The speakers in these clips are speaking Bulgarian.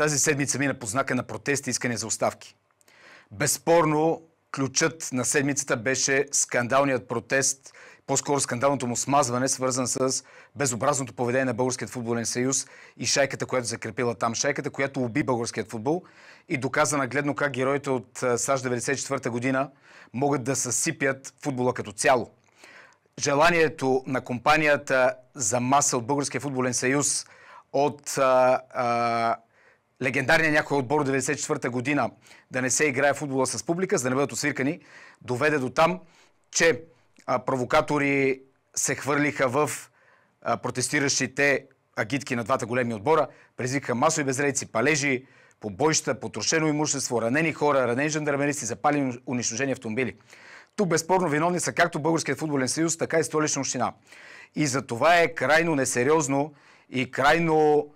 Тази седмица мина по знака на протести и искане за оставки. Безспорно, ключът на седмицата беше скандалният протест, по-скоро скандалното му смазване, свързан с безобразното поведение на Българският футболен съюз и шайката, която закрепила там. Шайката, която уби българският футбол и доказа нагледно как героите от САЩ 94 година могат да съсипят футбола като цяло. Желанието на компанията за маса от Българския футболен съюз от а, а, легендарния някой отбор от 94-та година да не се играе футбола с публика, за да не бъдат освиркани, доведе до там, че а, провокатори се хвърлиха в а, протестиращите агитки на двата големи отбора, предизвикаха масови безредици, палежи, побойща, потрошено имущество, ранени хора, ранени жандармеристи, запалени унищожени автомобили. Тук безспорно виновни са както Българският футболен съюз, така и столична община. И за това е крайно несериозно и крайно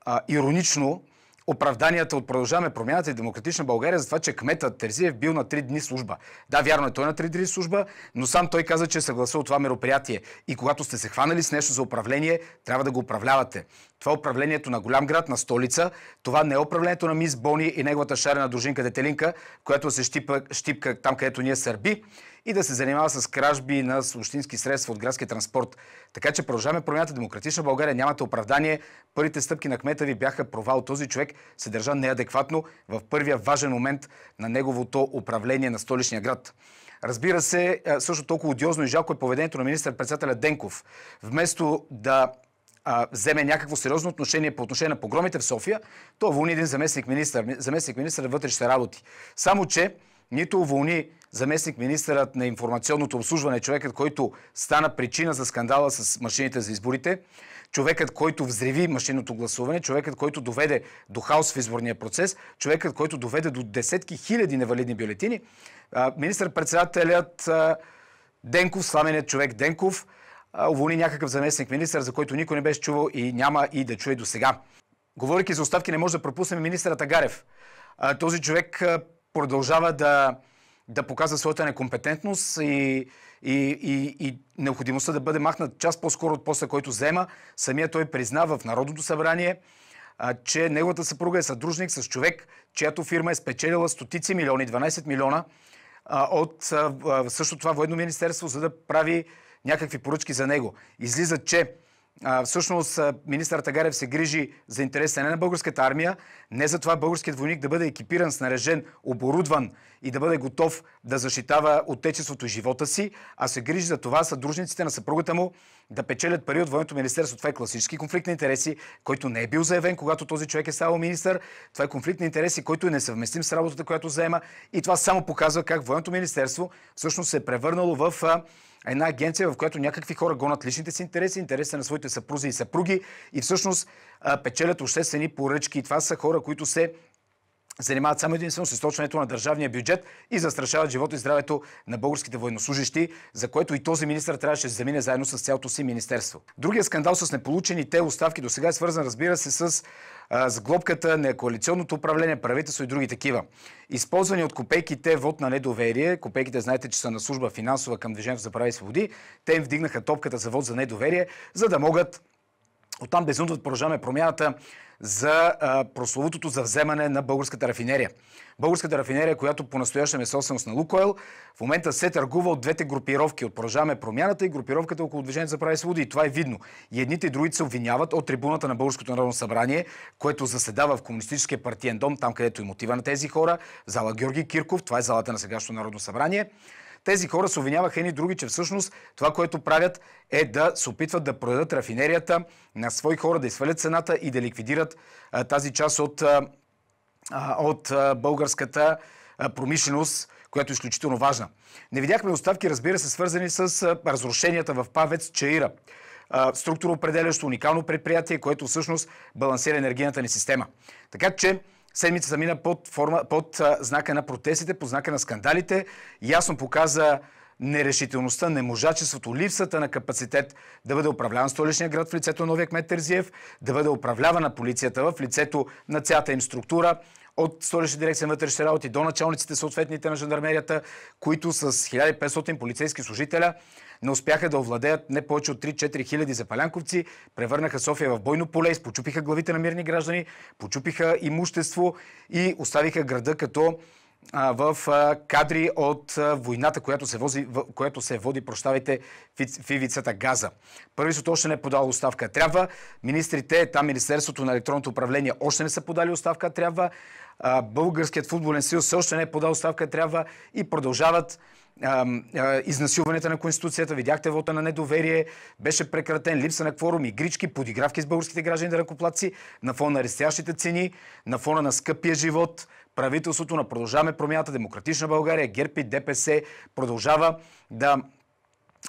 а, иронично, оправданията от Продължаваме промяната и Демократична България за това, че кметът Терзиев бил на три дни служба. Да, вярно е, той е на три дни служба, но сам той каза, че е съгласил това мероприятие. И когато сте се хванали с нещо за управление, трябва да го управлявате. Това е управлението на голям град, на столица. Това не е управлението на мис Бони и неговата шарена дружинка Детелинка, която се щипа, щипка там, където ние сърби и да се занимава с кражби на общински средства от градския транспорт. Така че продължаваме промяната Демократична България. Нямате оправдание. Първите стъпки на кмета ви бяха провал. Този човек се държа неадекватно в първия важен момент на неговото управление на столичния град. Разбира се, също толкова одиозно и жалко е поведението на министър-председателя Денков. Вместо да а, вземе някакво сериозно отношение по отношение на погромите в София, то уволни един заместник министър, заместник министър на вътрешните работи. Само, че нито уволни заместник министърът на информационното обслужване, човекът, който стана причина за скандала с машините за изборите, човекът, който взреви машинното гласуване, човекът, който доведе до хаос в изборния процес, човекът, който доведе до десетки хиляди невалидни бюлетини, министър-председателят Денков, сламеният човек Денков, уволни някакъв заместник министър, за който никой не беше чувал и няма и да чуе до сега. Говорики за оставки, не може да пропуснем министъра Тагарев. Този човек продължава да, да показва своята некомпетентност и, и, и, и необходимостта да бъде махнат част по-скоро от поста, който взема. Самия той призна в Народното събрание, че неговата съпруга е съдружник с човек, чиято фирма е спечелила стотици милиони, 12 милиона от същото това военно министерство, за да прави някакви поръчки за него. Излиза, че а, всъщност министър Тагарев се грижи за интереса не на българската армия, не за това българският войник да бъде екипиран, снаряжен, оборудван и да бъде готов да защитава отечеството и живота си, а се грижи за това съдружниците на съпругата му да печелят пари от военното министерство. Това е класически конфликт на интереси, който не е бил заявен, когато този човек е ставал министър. Това е конфликт на интереси, който е несъвместим с работата, която заема. И това само показва как военното министерство всъщност се е превърнало в една агенция, в която някакви хора гонат личните си интереси, интереса на своите съпрузи и съпруги и всъщност печелят обществени поръчки. И това са хора, които се занимават само единствено с източването на държавния бюджет и застрашават живота и здравето на българските военнослужащи, за което и този министр трябваше да замине заедно с цялото си министерство. Другия скандал с неполучените оставки до сега е свързан, разбира се, с сглобката на коалиционното управление, правителство и други такива. Използвани от копейките вод на недоверие, копейките знаете, че са на служба финансова към Движението за прави и свободи, те им вдигнаха топката за вод за недоверие, за да могат оттам да продължаваме промяната за а, прословутото завземане на българската рафинерия. Българската рафинерия, която по-настоящем е собственост на Лукойл, в момента се търгува от двете групировки. От Продължаваме промяната и групировката около Движението за прави свободи. И това е видно. И едните и другите се обвиняват от трибуната на Българското народно събрание, което заседава в Комунистическия партиен дом, там където е мотива на тези хора, зала Георги Кирков, това е залата на сегашното народно събрание. Тези хора се обвиняваха едни други, че всъщност това, което правят е да се опитват да продадат рафинерията на свои хора, да изфалят цената и да ликвидират а, тази част от, а, от а, българската промишленост, която е изключително важна. Не видяхме оставки, разбира се, свързани с разрушенията в Павец Чаира. Структуроопределящо уникално предприятие, което всъщност балансира енергийната ни система. Така че Седмицата мина под, форма, под а, знака на протестите, под знака на скандалите. Ясно показа нерешителността, неможачеството, липсата на капацитет да бъде управляван столичния град в лицето на новия кмет Терзиев, да бъде управлявана полицията в лицето на цялата им структура, от столична дирекция вътрешни работи до началниците съответните на жандармерията, които с 1500 полицейски служителя не успяха да овладеят не повече от 3-4 хиляди запалянковци, превърнаха София в бойно поле, изпочупиха главите на мирни граждани, почупиха имущество и оставиха града като в кадри от войната, която се, вози, която се води, прощавайте, в ивицата Газа. Първисото още не е подало оставка. Трябва министрите, там Министерството на електронното управление още не са подали оставка. Трябва Българският футболен съюз също не е подал оставка. Трябва и продължават изнасилването на Конституцията, видяхте вота на недоверие, беше прекратен, липса на кворум, игрички, подигравки с българските граждани да ръкоплаци, на фона на растящите цени, на фона на скъпия живот, правителството на Продължаваме промяната, Демократична България, ГЕРПИ, ДПС продължава да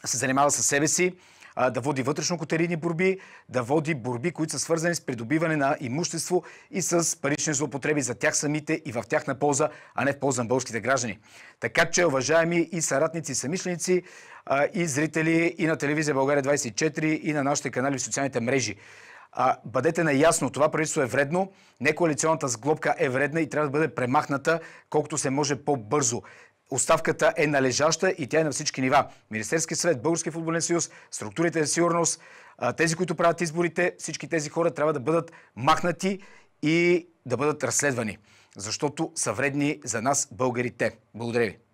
се занимава със себе си а, да води вътрешно котерийни борби, да води борби, които са свързани с придобиване на имущество и с парични злоупотреби за тях самите и в тяхна полза, а не в полза на българските граждани. Така че, уважаеми и съратници, и самишленици, а, и зрители и на телевизия България 24 и на нашите канали в социалните мрежи. А, бъдете наясно, това правителство е вредно, Не коалиционната сглобка е вредна и трябва да бъде премахната колкото се може по-бързо. Оставката е належаща и тя е на всички нива. Министерски съвет, Български футболен съюз, структурите за сигурност, тези, които правят изборите, всички тези хора трябва да бъдат махнати и да бъдат разследвани, защото са вредни за нас, българите. Благодаря ви.